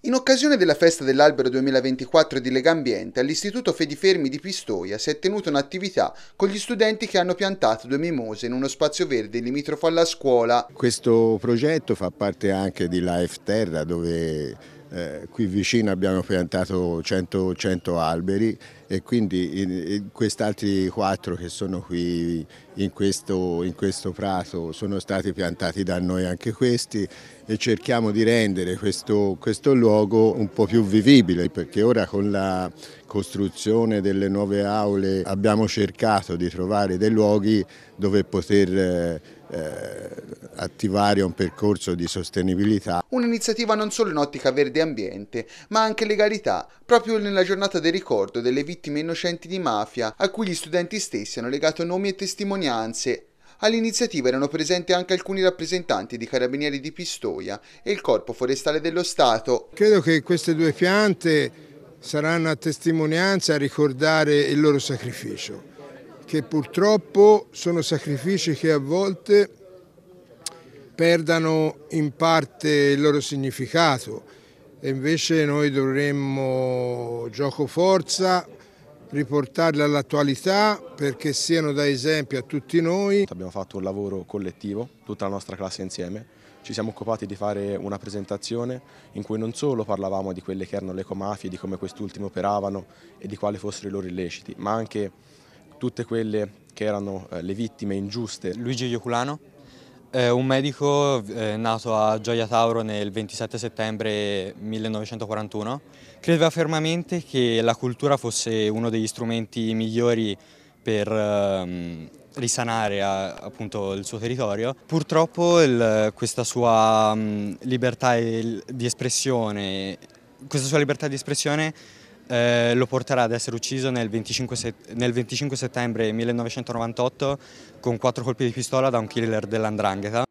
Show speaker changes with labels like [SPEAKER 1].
[SPEAKER 1] In occasione della festa dell'albero 2024 di Legambiente, all'Istituto Fedifermi di Pistoia si è tenuta un'attività con gli studenti che hanno piantato due mimose in uno spazio verde limitrofo alla scuola.
[SPEAKER 2] Questo progetto fa parte anche di Life Terra dove eh, qui vicino abbiamo piantato 100, 100 alberi e quindi questi altri quattro che sono qui in questo, in questo, prato sono stati piantati da noi anche questi e cerchiamo di rendere questo, questo luogo un po' più vivibile perché ora con la costruzione delle nuove aule abbiamo cercato di trovare dei luoghi dove poter eh, eh attivare un percorso di sostenibilità.
[SPEAKER 1] Un'iniziativa non solo in ottica verde ambiente, ma anche legalità, proprio nella giornata del ricordo delle vittime innocenti di mafia, a cui gli studenti stessi hanno legato nomi e testimonianze. All'iniziativa erano presenti anche alcuni rappresentanti di Carabinieri di Pistoia e il Corpo Forestale dello Stato.
[SPEAKER 3] Credo che queste due piante saranno a testimonianza a ricordare il loro sacrificio, che purtroppo sono sacrifici che a volte perdano in parte il loro significato e invece noi dovremmo gioco forza riportarle all'attualità perché siano da esempio a tutti noi.
[SPEAKER 4] Abbiamo fatto un lavoro collettivo, tutta la nostra classe insieme, ci siamo occupati di fare una presentazione in cui non solo parlavamo di quelle che erano le comafie, di come quest'ultime operavano e
[SPEAKER 5] di quali fossero i loro illeciti, ma anche tutte quelle che erano eh, le vittime ingiuste. Luigi Ioculano, eh, un medico eh, nato a Gioia Tauro nel 27 settembre 1941 credeva fermamente che la cultura fosse uno degli strumenti migliori per ehm, risanare a, appunto, il suo territorio. Purtroppo il, questa sua mh, libertà di espressione questa sua libertà di espressione eh, lo porterà ad essere ucciso nel 25, nel 25 settembre 1998 con quattro colpi di pistola da un killer dell'Andrangheta.